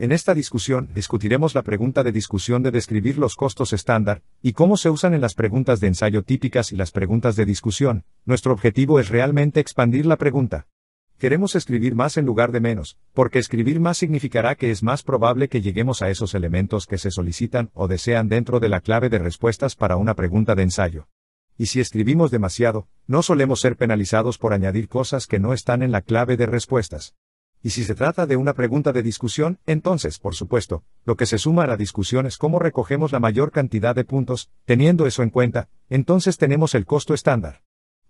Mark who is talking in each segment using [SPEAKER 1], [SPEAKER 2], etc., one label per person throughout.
[SPEAKER 1] En esta discusión, discutiremos la pregunta de discusión de describir los costos estándar, y cómo se usan en las preguntas de ensayo típicas y las preguntas de discusión. Nuestro objetivo es realmente expandir la pregunta. Queremos escribir más en lugar de menos, porque escribir más significará que es más probable que lleguemos a esos elementos que se solicitan o desean dentro de la clave de respuestas para una pregunta de ensayo. Y si escribimos demasiado, no solemos ser penalizados por añadir cosas que no están en la clave de respuestas. Y si se trata de una pregunta de discusión, entonces, por supuesto, lo que se suma a la discusión es cómo recogemos la mayor cantidad de puntos, teniendo eso en cuenta, entonces tenemos el costo estándar.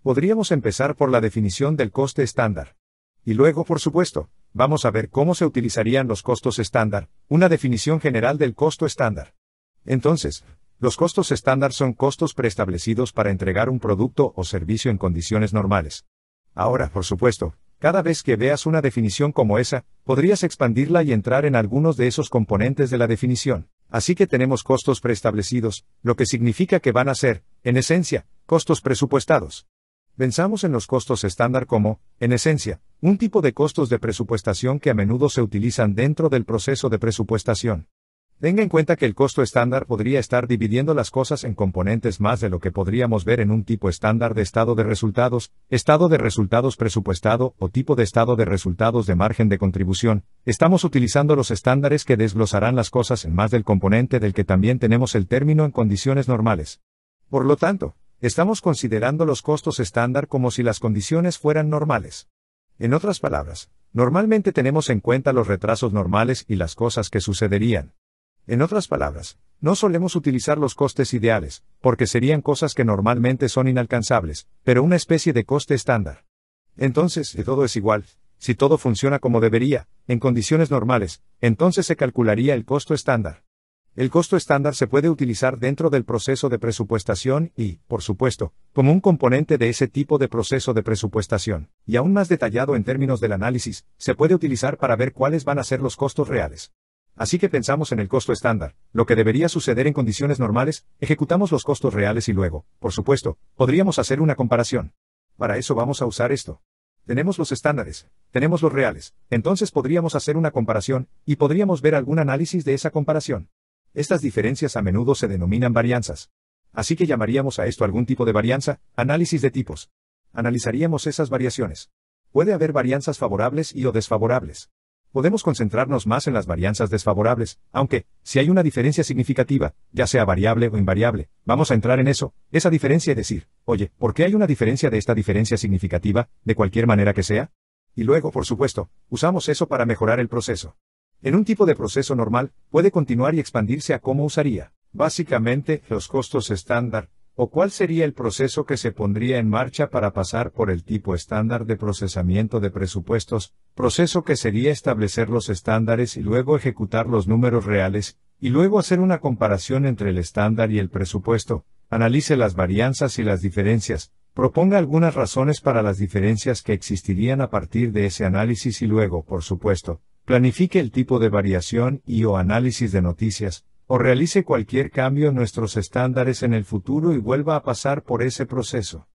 [SPEAKER 1] Podríamos empezar por la definición del coste estándar. Y luego, por supuesto, vamos a ver cómo se utilizarían los costos estándar, una definición general del costo estándar. Entonces, los costos estándar son costos preestablecidos para entregar un producto o servicio en condiciones normales. Ahora, por supuesto, cada vez que veas una definición como esa, podrías expandirla y entrar en algunos de esos componentes de la definición. Así que tenemos costos preestablecidos, lo que significa que van a ser, en esencia, costos presupuestados. Pensamos en los costos estándar como, en esencia, un tipo de costos de presupuestación que a menudo se utilizan dentro del proceso de presupuestación. Tenga en cuenta que el costo estándar podría estar dividiendo las cosas en componentes más de lo que podríamos ver en un tipo estándar de estado de resultados, estado de resultados presupuestado o tipo de estado de resultados de margen de contribución. Estamos utilizando los estándares que desglosarán las cosas en más del componente del que también tenemos el término en condiciones normales. Por lo tanto, estamos considerando los costos estándar como si las condiciones fueran normales. En otras palabras, normalmente tenemos en cuenta los retrasos normales y las cosas que sucederían. En otras palabras, no solemos utilizar los costes ideales, porque serían cosas que normalmente son inalcanzables, pero una especie de coste estándar. Entonces, si todo es igual, si todo funciona como debería, en condiciones normales, entonces se calcularía el costo estándar. El costo estándar se puede utilizar dentro del proceso de presupuestación y, por supuesto, como un componente de ese tipo de proceso de presupuestación, y aún más detallado en términos del análisis, se puede utilizar para ver cuáles van a ser los costos reales. Así que pensamos en el costo estándar, lo que debería suceder en condiciones normales, ejecutamos los costos reales y luego, por supuesto, podríamos hacer una comparación. Para eso vamos a usar esto. Tenemos los estándares, tenemos los reales, entonces podríamos hacer una comparación, y podríamos ver algún análisis de esa comparación. Estas diferencias a menudo se denominan varianzas. Así que llamaríamos a esto algún tipo de varianza, análisis de tipos. Analizaríamos esas variaciones. Puede haber varianzas favorables y o desfavorables podemos concentrarnos más en las varianzas desfavorables, aunque, si hay una diferencia significativa, ya sea variable o invariable, vamos a entrar en eso, esa diferencia y decir, oye, ¿por qué hay una diferencia de esta diferencia significativa, de cualquier manera que sea? Y luego, por supuesto, usamos eso para mejorar el proceso. En un tipo de proceso normal, puede continuar y expandirse a cómo usaría, básicamente, los costos estándar, ¿O cuál sería el proceso que se pondría en marcha para pasar por el tipo estándar de procesamiento de presupuestos, proceso que sería establecer los estándares y luego ejecutar los números reales, y luego hacer una comparación entre el estándar y el presupuesto, analice las varianzas y las diferencias, proponga algunas razones para las diferencias que existirían a partir de ese análisis y luego, por supuesto, planifique el tipo de variación y o análisis de noticias, o realice cualquier cambio en nuestros estándares en el futuro y vuelva a pasar por ese proceso.